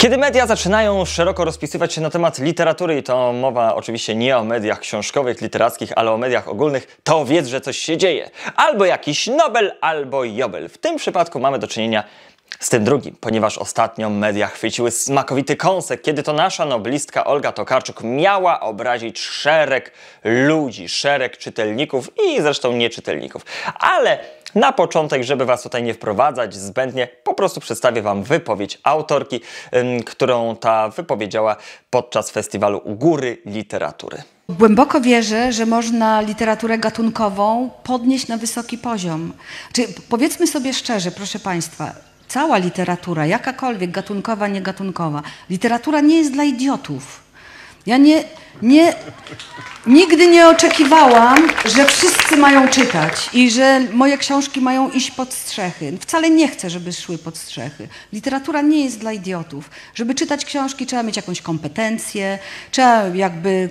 Kiedy media zaczynają szeroko rozpisywać się na temat literatury, i to mowa oczywiście nie o mediach książkowych, literackich, ale o mediach ogólnych, to wiedz, że coś się dzieje. Albo jakiś Nobel, albo Jobel. W tym przypadku mamy do czynienia z tym drugim, ponieważ ostatnio media chwyciły smakowity kąsek, kiedy to nasza noblistka Olga Tokarczuk miała obrazić szereg ludzi, szereg czytelników i zresztą nieczytelników. Ale na początek, żeby Was tutaj nie wprowadzać zbędnie, po prostu przedstawię Wam wypowiedź autorki, którą ta wypowiedziała podczas festiwalu U Góry Literatury. Głęboko wierzę, że można literaturę gatunkową podnieść na wysoki poziom. Czy powiedzmy sobie szczerze, proszę Państwa, Cała literatura, jakakolwiek, gatunkowa, niegatunkowa. Literatura nie jest dla idiotów. Ja nie, nie, nigdy nie oczekiwałam, że wszyscy mają czytać i że moje książki mają iść pod strzechy. Wcale nie chcę, żeby szły pod strzechy. Literatura nie jest dla idiotów. Żeby czytać książki, trzeba mieć jakąś kompetencję, trzeba jakby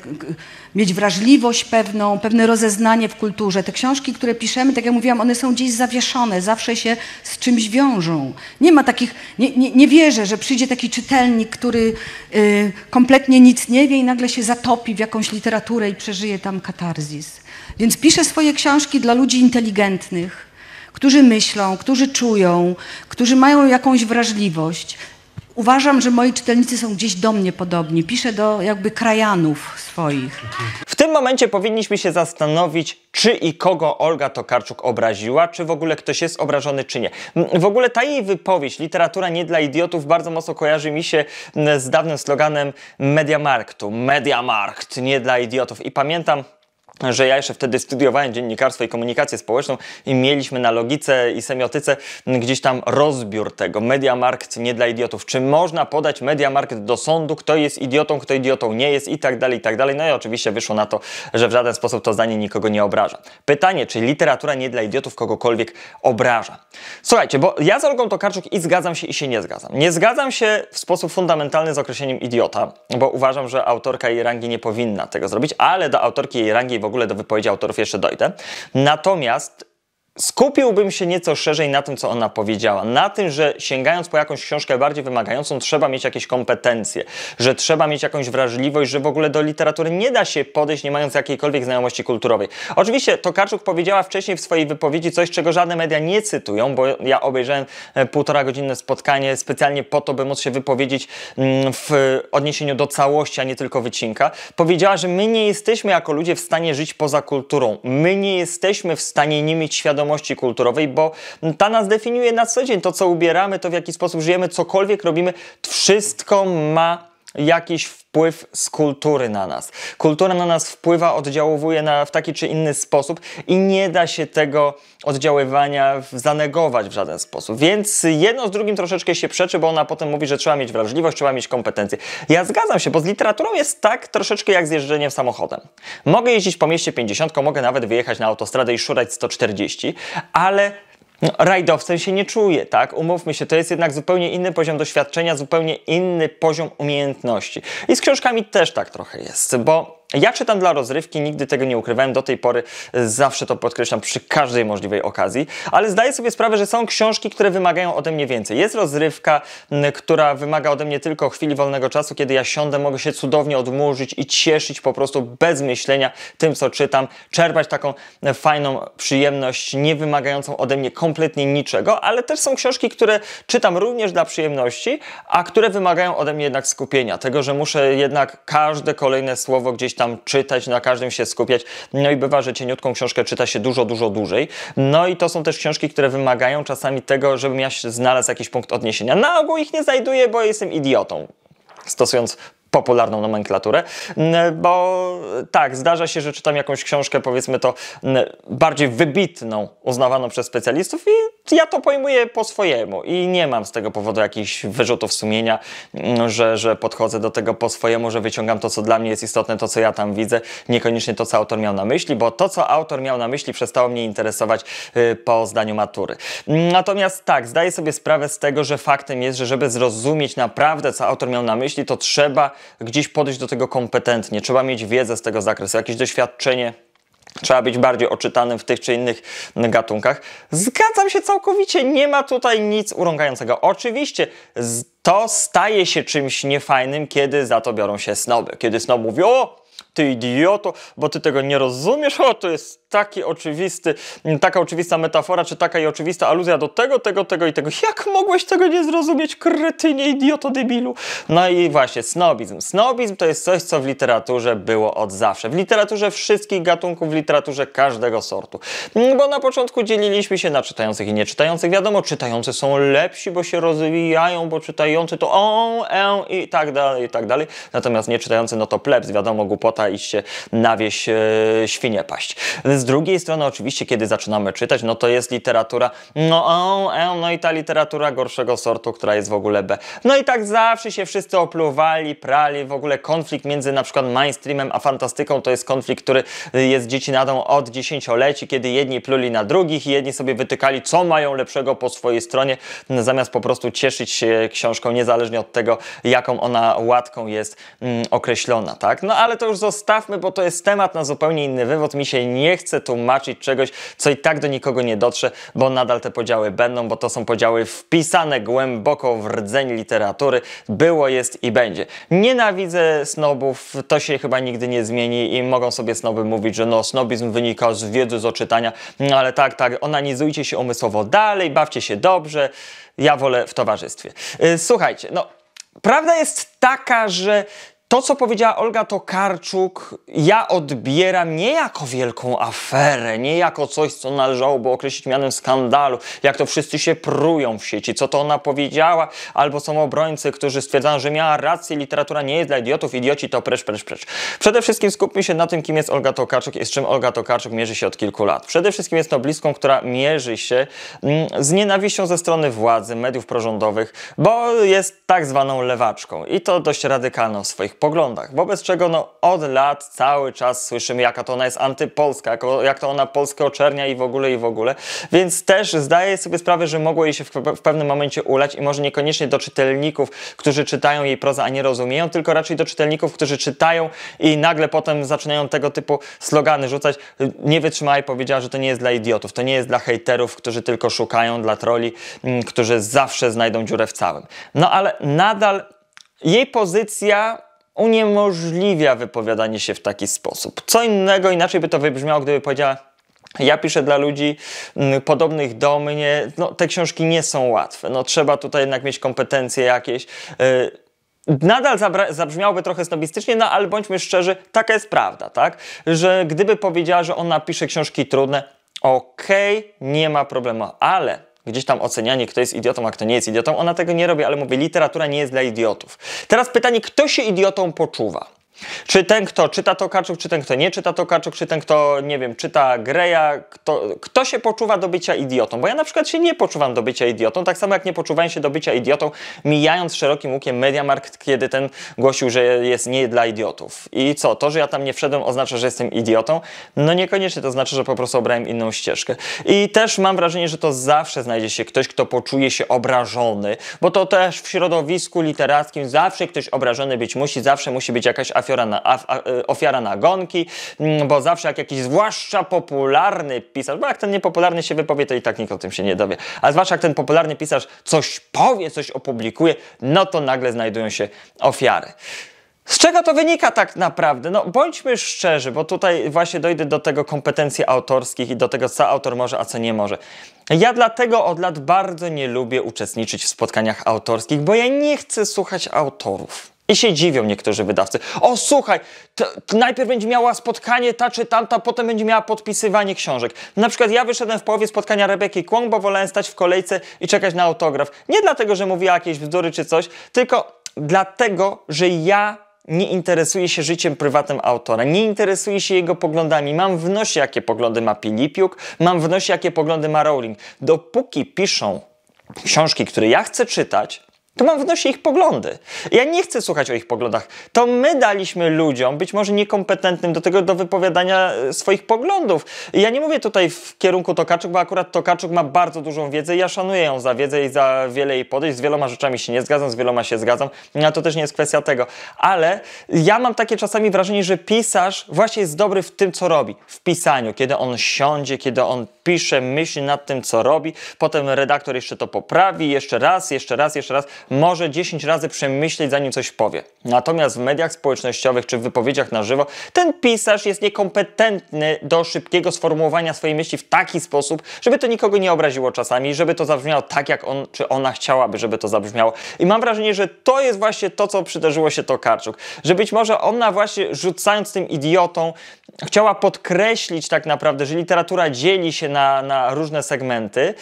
mieć wrażliwość pewną, pewne rozeznanie w kulturze. Te książki, które piszemy, tak jak mówiłam, one są gdzieś zawieszone, zawsze się z czymś wiążą. Nie ma takich, nie, nie, nie wierzę, że przyjdzie taki czytelnik, który y, kompletnie nic nie wie i nagle się zatopi w jakąś literaturę i przeżyje tam katarzis. Więc piszę swoje książki dla ludzi inteligentnych, którzy myślą, którzy czują, którzy mają jakąś wrażliwość. Uważam, że moi czytelnicy są gdzieś do mnie podobni. Piszę do jakby krajanów swoich momencie powinniśmy się zastanowić, czy i kogo Olga Tokarczuk obraziła, czy w ogóle ktoś jest obrażony, czy nie. W ogóle ta jej wypowiedź, literatura nie dla idiotów, bardzo mocno kojarzy mi się mm, z dawnym sloganem Mediamarktu. Mediamarkt, nie dla idiotów. I pamiętam, że ja jeszcze wtedy studiowałem dziennikarstwo i komunikację społeczną i mieliśmy na logice i semiotyce gdzieś tam rozbiór tego. Mediamarkt nie dla idiotów. Czy można podać Mediamarkt do sądu, kto jest idiotą, kto idiotą nie jest i tak dalej, i tak dalej. No i oczywiście wyszło na to, że w żaden sposób to zdanie nikogo nie obraża. Pytanie, czy literatura nie dla idiotów kogokolwiek obraża? Słuchajcie, bo ja z Olgą Tokarczuk i zgadzam się i się nie zgadzam. Nie zgadzam się w sposób fundamentalny z określeniem idiota, bo uważam, że autorka jej rangi nie powinna tego zrobić, ale do autorki jej rangi w w ogóle do wypowiedzi autorów jeszcze dojdę. Natomiast Skupiłbym się nieco szerzej na tym, co ona powiedziała. Na tym, że sięgając po jakąś książkę bardziej wymagającą, trzeba mieć jakieś kompetencje, że trzeba mieć jakąś wrażliwość, że w ogóle do literatury nie da się podejść, nie mając jakiejkolwiek znajomości kulturowej. Oczywiście Tokarczuk powiedziała wcześniej w swojej wypowiedzi coś, czego żadne media nie cytują, bo ja obejrzałem e, półtora godzinne spotkanie specjalnie po to, by móc się wypowiedzieć mm, w odniesieniu do całości, a nie tylko wycinka. Powiedziała, że my nie jesteśmy jako ludzie w stanie żyć poza kulturą. My nie jesteśmy w stanie nie mieć świadomości, świadomości kulturowej, bo ta nas definiuje na co dzień. To, co ubieramy, to w jaki sposób żyjemy, cokolwiek robimy, wszystko ma jakiś wpływ z kultury na nas. Kultura na nas wpływa, oddziałuje na, w taki czy inny sposób i nie da się tego oddziaływania zanegować w żaden sposób. Więc jedno z drugim troszeczkę się przeczy, bo ona potem mówi, że trzeba mieć wrażliwość, trzeba mieć kompetencje. Ja zgadzam się, bo z literaturą jest tak troszeczkę jak z jeżdżeniem samochodem. Mogę jeździć po mieście 50, mogę nawet wyjechać na autostradę i szurać 140, ale no, rajdowcem się nie czuję, tak? Umówmy się, to jest jednak zupełnie inny poziom doświadczenia, zupełnie inny poziom umiejętności. I z książkami też tak trochę jest, bo ja czytam dla rozrywki, nigdy tego nie ukrywałem do tej pory, zawsze to podkreślam przy każdej możliwej okazji, ale zdaję sobie sprawę, że są książki, które wymagają ode mnie więcej. Jest rozrywka, która wymaga ode mnie tylko chwili wolnego czasu, kiedy ja siądę, mogę się cudownie odmurzyć i cieszyć po prostu bez myślenia tym, co czytam, czerpać taką e, fajną przyjemność, nie wymagającą ode mnie kompletnie niczego, ale też są książki, które czytam również dla przyjemności, a które wymagają ode mnie jednak skupienia, tego, że muszę jednak każde kolejne słowo gdzieś tam czytać, na każdym się skupiać. No i bywa, że cieniutką książkę czyta się dużo, dużo dłużej. No i to są też książki, które wymagają czasami tego, żebym ja znalazł jakiś punkt odniesienia. Na ogół ich nie znajduję, bo jestem idiotą stosując popularną nomenklaturę, bo tak, zdarza się, że czytam jakąś książkę, powiedzmy to, bardziej wybitną, uznawaną przez specjalistów i ja to pojmuję po swojemu i nie mam z tego powodu jakichś wyrzutów sumienia, że, że podchodzę do tego po swojemu, że wyciągam to, co dla mnie jest istotne, to, co ja tam widzę, niekoniecznie to, co autor miał na myśli, bo to, co autor miał na myśli, przestało mnie interesować y, po zdaniu matury. Natomiast tak, zdaję sobie sprawę z tego, że faktem jest, że żeby zrozumieć naprawdę, co autor miał na myśli, to trzeba gdzieś podejść do tego kompetentnie, trzeba mieć wiedzę z tego zakresu, jakieś doświadczenie, trzeba być bardziej oczytanym w tych czy innych gatunkach. Zgadzam się całkowicie, nie ma tutaj nic urągającego. Oczywiście to staje się czymś niefajnym, kiedy za to biorą się snoby. Kiedy snob mówi, o, ty idioto, bo ty tego nie rozumiesz, o to jest taki oczywisty, taka oczywista metafora, czy taka i oczywista aluzja do tego, tego, tego i tego. Jak mogłeś tego nie zrozumieć, kretynie, idioto, debilu? No i właśnie, snobizm. Snobizm to jest coś, co w literaturze było od zawsze. W literaturze wszystkich gatunków, w literaturze każdego sortu. Bo na początku dzieliliśmy się na czytających i nieczytających. Wiadomo, czytający są lepsi, bo się rozwijają, bo czytający to on, e i tak dalej, i tak dalej. Natomiast nieczytający, no to plebs, wiadomo, głupota iście na wieś e, paść. Z drugiej strony oczywiście, kiedy zaczynamy czytać, no to jest literatura, no, e, no i ta literatura gorszego sortu, która jest w ogóle B. No i tak zawsze się wszyscy opluwali, prali, w ogóle konflikt między na przykład mainstreamem a fantastyką to jest konflikt, który e, jest dziecinadą od dziesięcioleci, kiedy jedni pluli na drugich i jedni sobie wytykali, co mają lepszego po swojej stronie, zamiast po prostu cieszyć się książką, niezależnie od tego, jaką ona łatką jest mm, określona, tak? No ale to już zostało zostawmy, bo to jest temat na zupełnie inny wywód. Mi się nie chce tłumaczyć czegoś, co i tak do nikogo nie dotrze, bo nadal te podziały będą, bo to są podziały wpisane głęboko w rdzeń literatury. Było, jest i będzie. Nienawidzę snobów, to się chyba nigdy nie zmieni i mogą sobie snoby mówić, że no, snobizm wynika z wiedzy, z oczytania, no ale tak, tak, onanizujcie się umysłowo dalej, bawcie się dobrze, ja wolę w towarzystwie. Y, słuchajcie, no, prawda jest taka, że to, co powiedziała Olga Tokarczuk, ja odbieram nie jako wielką aferę, nie jako coś, co należałoby określić mianem skandalu, jak to wszyscy się prują w sieci, co to ona powiedziała, albo są obrońcy, którzy stwierdzają, że miała rację, literatura nie jest dla idiotów, idioci to precz, precz, precz. Przede wszystkim skupmy się na tym, kim jest Olga Tokarczuk i z czym Olga Tokarczuk mierzy się od kilku lat. Przede wszystkim jest to bliską, która mierzy się mm, z nienawiścią ze strony władzy, mediów prorządowych, bo jest tak zwaną lewaczką i to dość radykalną w swoich poglądach. Wobec czego no, od lat cały czas słyszymy, jaka to ona jest antypolska, jak, jak to ona Polskę oczernia i w ogóle, i w ogóle. Więc też zdaję sobie sprawę, że mogło jej się w, w pewnym momencie ulać i może niekoniecznie do czytelników, którzy czytają jej prozę, a nie rozumieją, tylko raczej do czytelników, którzy czytają i nagle potem zaczynają tego typu slogany rzucać. Nie wytrzymała i powiedziała, że to nie jest dla idiotów, to nie jest dla hejterów, którzy tylko szukają, dla troli, mm, którzy zawsze znajdą dziurę w całym. No ale nadal jej pozycja uniemożliwia wypowiadanie się w taki sposób. Co innego inaczej by to wybrzmiało, gdyby powiedziała ja piszę dla ludzi mm, podobnych do mnie. No, te książki nie są łatwe. No, trzeba tutaj jednak mieć kompetencje jakieś. Y, nadal zabrzmiałoby trochę snobistycznie, no ale bądźmy szczerzy, taka jest prawda, tak? Że gdyby powiedziała, że ona pisze książki trudne, okej, okay, nie ma problemu, ale gdzieś tam ocenianie, kto jest idiotą, a kto nie jest idiotą. Ona tego nie robi, ale mówię, literatura nie jest dla idiotów. Teraz pytanie, kto się idiotą poczuwa? Czy ten, kto czyta tokaczuk, czy ten, kto nie czyta tokaczuk, czy ten, kto, nie wiem, czyta Greja, kto, kto się poczuwa do bycia idiotą? Bo ja na przykład się nie poczuwam do bycia idiotą, tak samo jak nie poczuwałem się do bycia idiotą, mijając szerokim łukiem Mediamarkt, kiedy ten głosił, że jest nie dla idiotów. I co? To, że ja tam nie wszedłem oznacza, że jestem idiotą? No niekoniecznie to znaczy, że po prostu obrałem inną ścieżkę. I też mam wrażenie, że to zawsze znajdzie się ktoś, kto poczuje się obrażony, bo to też w środowisku literackim zawsze ktoś obrażony być musi, zawsze musi być jakaś afirmacja ofiara na, e, ofiara mm, bo zawsze jak jakiś zwłaszcza popularny pisarz, bo jak ten niepopularny się wypowie, to i tak nikt o tym się nie dowie, a zwłaszcza jak ten popularny pisarz coś powie, coś opublikuje, no to nagle znajdują się ofiary. Z czego to wynika tak naprawdę? No bądźmy szczerzy, bo tutaj właśnie dojdę do tego kompetencji autorskich i do tego, co autor może, a co nie może. Ja dlatego od lat bardzo nie lubię uczestniczyć w spotkaniach autorskich, bo ja nie chcę słuchać autorów. I się dziwią niektórzy wydawcy. O, słuchaj, to, to najpierw będzie miała spotkanie ta czy tamta, potem będzie miała podpisywanie książek. Na przykład ja wyszedłem w połowie spotkania Rebeki Kłąk, bo wolałem stać w kolejce i czekać na autograf. Nie dlatego, że mówiła jakieś bzdury czy coś, tylko dlatego, że ja nie interesuje się życiem prywatnym autora, nie interesuje się jego poglądami. Mam w nosie, jakie poglądy ma Pilipiuk, mam w nosie, jakie poglądy ma Rowling. Dopóki piszą książki, które ja chcę czytać, to mam w nosie ich poglądy. Ja nie chcę słuchać o ich poglądach. To my daliśmy ludziom, być może niekompetentnym do tego, do wypowiadania e, swoich poglądów. Ja nie mówię tutaj w kierunku Tokaczuk, bo akurat Tokaczuk ma bardzo dużą wiedzę i ja szanuję ją za wiedzę i za wiele jej podejść. Z wieloma rzeczami się nie zgadzam, z wieloma się zgadzam, a no to też nie jest kwestia tego. Ale ja mam takie czasami wrażenie, że pisarz właśnie jest dobry w tym, co robi. W pisaniu, kiedy on siądzie, kiedy on pisze, myśli nad tym, co robi, potem redaktor jeszcze to poprawi, jeszcze raz, jeszcze raz, jeszcze raz może 10 razy przemyśleć, zanim coś powie. Natomiast w mediach społecznościowych czy w wypowiedziach na żywo ten pisarz jest niekompetentny do szybkiego sformułowania swojej myśli w taki sposób, żeby to nikogo nie obraziło czasami, żeby to zabrzmiało tak, jak on czy ona chciałaby, żeby to zabrzmiało. I mam wrażenie, że to jest właśnie to, co przydarzyło się Tokarczuk. Że być może ona właśnie rzucając tym idiotą chciała podkreślić tak naprawdę, że literatura dzieli się na, na różne segmenty,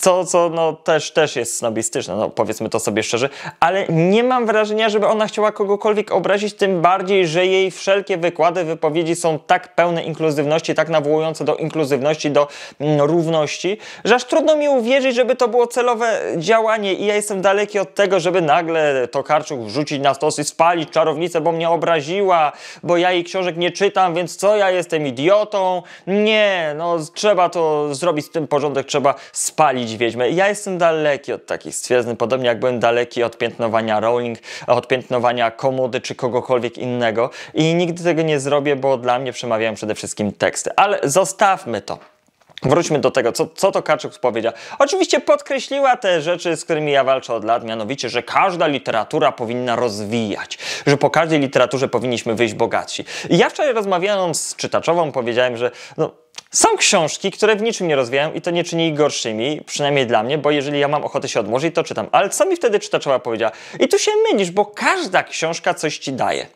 co, co no, też, też jest snobistyczne, no, powiedzmy to sobie sobie szczerze, ale nie mam wrażenia, żeby ona chciała kogokolwiek obrazić, tym bardziej, że jej wszelkie wykłady, wypowiedzi są tak pełne inkluzywności, tak nawołujące do inkluzywności, do mm, równości, że aż trudno mi uwierzyć, żeby to było celowe działanie i ja jestem daleki od tego, żeby nagle Tokarczuk wrzucić na stos i spalić czarownicę, bo mnie obraziła, bo ja jej książek nie czytam, więc co ja jestem idiotą? Nie, no trzeba to zrobić z tym porządek, trzeba spalić wiedźmę. Ja jestem daleki od takich stwierdzeń, podobnie jak byłem byłem daleki od piętnowania Rowling, od piętnowania komody czy kogokolwiek innego i nigdy tego nie zrobię, bo dla mnie przemawiają przede wszystkim teksty. Ale zostawmy to. Wróćmy do tego, co, co to Kaczyk powiedział. Oczywiście podkreśliła te rzeczy, z którymi ja walczę od lat, mianowicie, że każda literatura powinna rozwijać, że po każdej literaturze powinniśmy wyjść bogatsi. I ja wczoraj rozmawiając z czytaczową powiedziałem, że no, są książki, które w niczym nie rozwijają i to nie czyni ich gorszymi, przynajmniej dla mnie, bo jeżeli ja mam ochotę się odmurzyć, to czytam. Ale co mi wtedy czytaczowa powiedziała? I tu się mylisz, bo każda książka coś ci daje.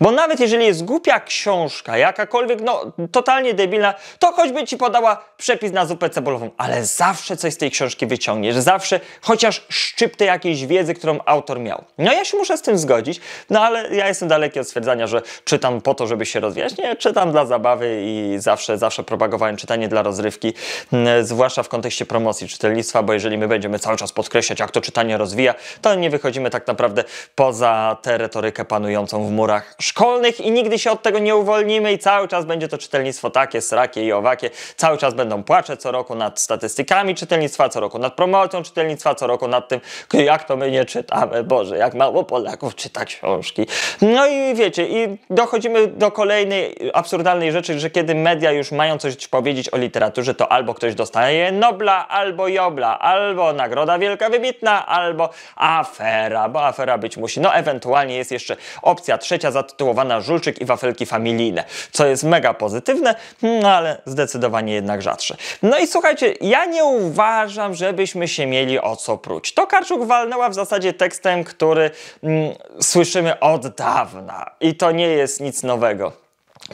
Bo nawet jeżeli jest głupia książka, jakakolwiek, no totalnie debilna, to choćby ci podała przepis na zupę cebulową, ale zawsze coś z tej książki wyciągniesz, zawsze chociaż szczyptę jakiejś wiedzy, którą autor miał. No ja się muszę z tym zgodzić, no ale ja jestem daleki od stwierdzania, że czytam po to, żeby się rozwijać. Nie, czytam dla zabawy i zawsze, zawsze propagowałem czytanie dla rozrywki, mm, zwłaszcza w kontekście promocji czytelnictwa, bo jeżeli my będziemy cały czas podkreślać, jak to czytanie rozwija, to nie wychodzimy tak naprawdę poza tę retorykę panującą w murach szkolnych i nigdy się od tego nie uwolnimy i cały czas będzie to czytelnictwo takie, srakie i owakie. Cały czas będą płacze co roku nad statystykami czytelnictwa, co roku nad promocją czytelnictwa, co roku nad tym, jak to my nie czytamy. Boże, jak mało Polaków czyta książki. No i wiecie, i dochodzimy do kolejnej absurdalnej rzeczy, że kiedy media już mają coś powiedzieć o literaturze, to albo ktoś dostaje Nobla, albo Jobla, albo Nagroda Wielka Wybitna, albo afera, bo afera być musi. No ewentualnie jest jeszcze opcja trzecia, zatytułowana Żulczyk i wafelki familijne, co jest mega pozytywne, no ale zdecydowanie jednak rzadsze. No i słuchajcie, ja nie uważam, żebyśmy się mieli o co próć. To Karczuk walnęła w zasadzie tekstem, który mm, słyszymy od dawna i to nie jest nic nowego.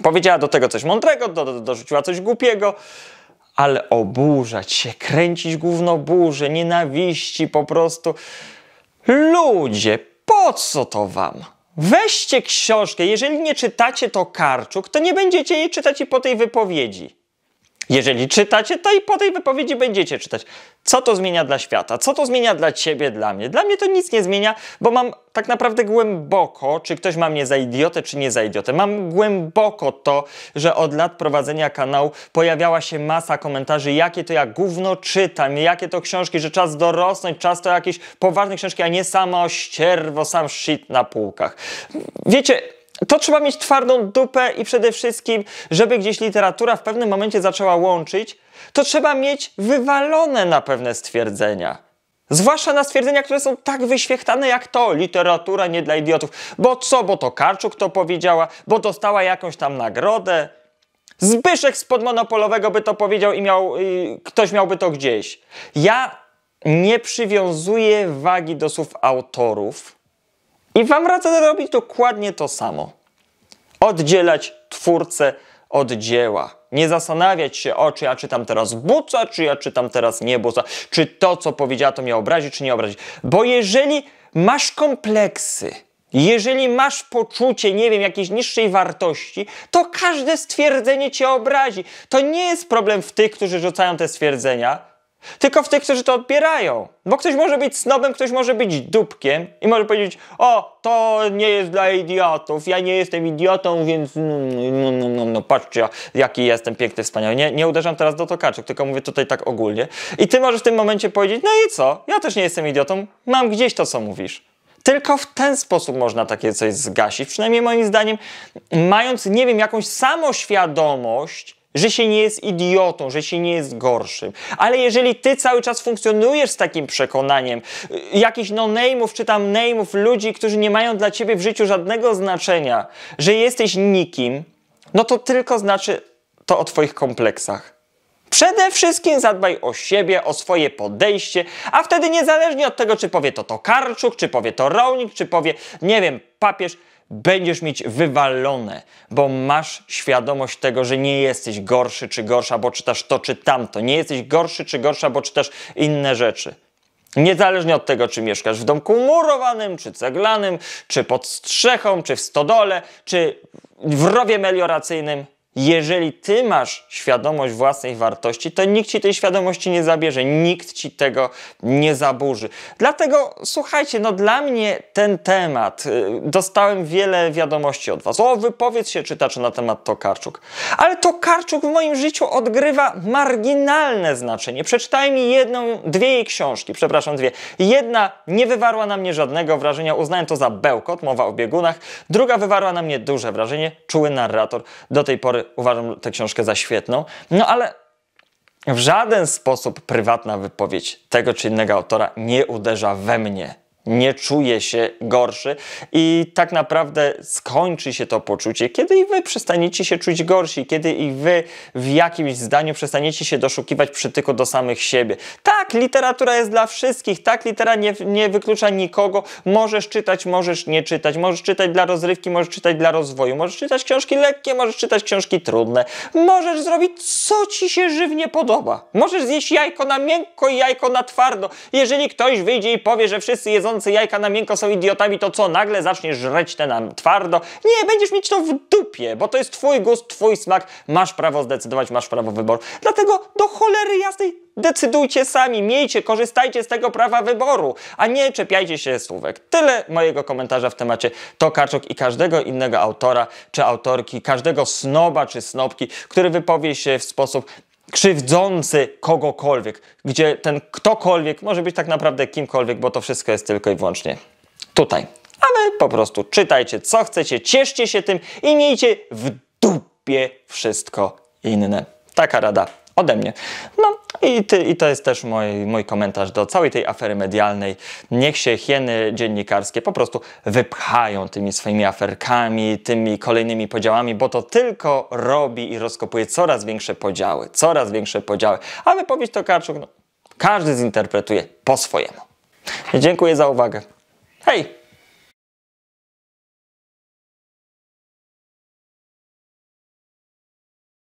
Powiedziała do tego coś mądrego, do, do, dorzuciła coś głupiego, ale oburzać się, kręcić gówno burzy, nienawiści po prostu. Ludzie, po co to wam? Weźcie książkę, jeżeli nie czytacie to Karczuk, to nie będziecie jej czytać i po tej wypowiedzi. Jeżeli czytacie, to i po tej wypowiedzi będziecie czytać. Co to zmienia dla świata? Co to zmienia dla ciebie, dla mnie? Dla mnie to nic nie zmienia, bo mam tak naprawdę głęboko, czy ktoś ma mnie za idiotę, czy nie za idiotę. Mam głęboko to, że od lat prowadzenia kanału pojawiała się masa komentarzy, jakie to ja gówno czytam, jakie to książki, że czas dorosnąć, czas to jakieś poważne książki, a nie samo ścierwo, sam shit na półkach. Wiecie, to trzeba mieć twardą dupę i przede wszystkim, żeby gdzieś literatura w pewnym momencie zaczęła łączyć, to trzeba mieć wywalone na pewne stwierdzenia. Zwłaszcza na stwierdzenia, które są tak wyświechtane jak to, literatura nie dla idiotów. Bo co, bo to Karczuk to powiedziała, bo dostała jakąś tam nagrodę. Zbyszek spod monopolowego by to powiedział i, miał, ktoś miałby to gdzieś. Ja nie przywiązuję wagi do słów autorów, i wam radzę robić dokładnie to samo. Oddzielać twórcę od dzieła. Nie zastanawiać się, o czy ja czytam teraz buca, czy ja czytam teraz nie buca, czy to, co powiedziała, to mnie obrazi, czy nie obrazi. Bo jeżeli masz kompleksy, jeżeli masz poczucie, nie wiem, jakiejś niższej wartości, to każde stwierdzenie cię obrazi. To nie jest problem w tych, którzy rzucają te stwierdzenia, tylko w tych, którzy to odbierają. Bo ktoś może być snobem, ktoś może być dupkiem i może powiedzieć: O, to nie jest dla idiotów, ja nie jestem idiotą, więc no, no, no, no, no patrzcie, jaki jestem piękny, wspaniały. Nie, nie uderzam teraz do tokaczek, tylko mówię tutaj tak ogólnie. I ty możesz w tym momencie powiedzieć: No i co? Ja też nie jestem idiotą, mam gdzieś to, co mówisz. Tylko w ten sposób można takie coś zgasić, przynajmniej moim zdaniem, mając, nie wiem, jakąś samoświadomość, że się nie jest idiotą, że się nie jest gorszym. Ale jeżeli ty cały czas funkcjonujesz z takim przekonaniem, y, jakichś no-name'ów czy tam name'ów ludzi, którzy nie mają dla ciebie w życiu żadnego znaczenia, że jesteś nikim, no to tylko znaczy to o twoich kompleksach. Przede wszystkim zadbaj o siebie, o swoje podejście, a wtedy niezależnie od tego, czy powie to Tokarczuk, czy powie to Rolnik, czy powie, nie wiem, papież, będziesz mieć wywalone, bo masz świadomość tego, że nie jesteś gorszy czy gorsza, bo czytasz to czy tamto. Nie jesteś gorszy czy gorsza, bo czytasz inne rzeczy. Niezależnie od tego, czy mieszkasz w domku murowanym, czy ceglanym, czy pod strzechą, czy w stodole, czy w rowie melioracyjnym, jeżeli ty masz świadomość własnej wartości, to nikt ci tej świadomości nie zabierze, nikt ci tego nie zaburzy. Dlatego słuchajcie, no dla mnie ten temat, y, dostałem wiele wiadomości od was. O, wypowiedz się czytacze na temat Tokarczuk. Ale Tokarczuk w moim życiu odgrywa marginalne znaczenie. Przeczytaj mi jedną, dwie jej książki, przepraszam, dwie. Jedna nie wywarła na mnie żadnego wrażenia, uznałem to za bełkot, mowa o biegunach. Druga wywarła na mnie duże wrażenie, czuły narrator. Do tej pory pory uważam tę książkę za świetną, no ale w żaden sposób prywatna wypowiedź tego czy innego autora nie uderza we mnie nie czuje się gorszy i tak naprawdę skończy się to poczucie, kiedy i wy przestaniecie się czuć gorsi, kiedy i wy w jakimś zdaniu przestaniecie się doszukiwać przytyku do samych siebie. Tak, literatura jest dla wszystkich, tak, litera nie, nie wyklucza nikogo. Możesz czytać, możesz nie czytać, możesz czytać dla rozrywki, możesz czytać dla rozwoju, możesz czytać książki lekkie, możesz czytać książki trudne, możesz zrobić co ci się żywnie podoba. Możesz zjeść jajko na miękko i jajko na twardo. Jeżeli ktoś wyjdzie i powie, że wszyscy jedzą jedzący jajka na miękko są idiotami, to co, nagle zaczniesz żreć te na twardo? Nie, będziesz mieć to w dupie, bo to jest twój gust, twój smak, masz prawo zdecydować, masz prawo wyboru. Dlatego do cholery jasnej Decydujcie sami, miejcie, korzystajcie z tego prawa wyboru, a nie czepiajcie się słówek. Tyle mojego komentarza w temacie Tokarczuk i każdego innego autora czy autorki, każdego snoba czy snobki, który wypowie się w sposób krzywdzący kogokolwiek, gdzie ten ktokolwiek może być tak naprawdę kimkolwiek, bo to wszystko jest tylko i wyłącznie tutaj. Ale po prostu czytajcie co chcecie, cieszcie się tym i miejcie w dupie wszystko inne. Taka rada ode mnie. No, i, ty, I, to jest też mój, mój komentarz do całej tej afery medialnej. Niech się hieny dziennikarskie po prostu wypchają tymi swoimi aferkami, tymi kolejnymi podziałami, bo to tylko robi i rozkopuje coraz większe podziały, coraz większe podziały. A wypowiedź to no, każdy zinterpretuje po swojemu. Dziękuję za uwagę. Hej!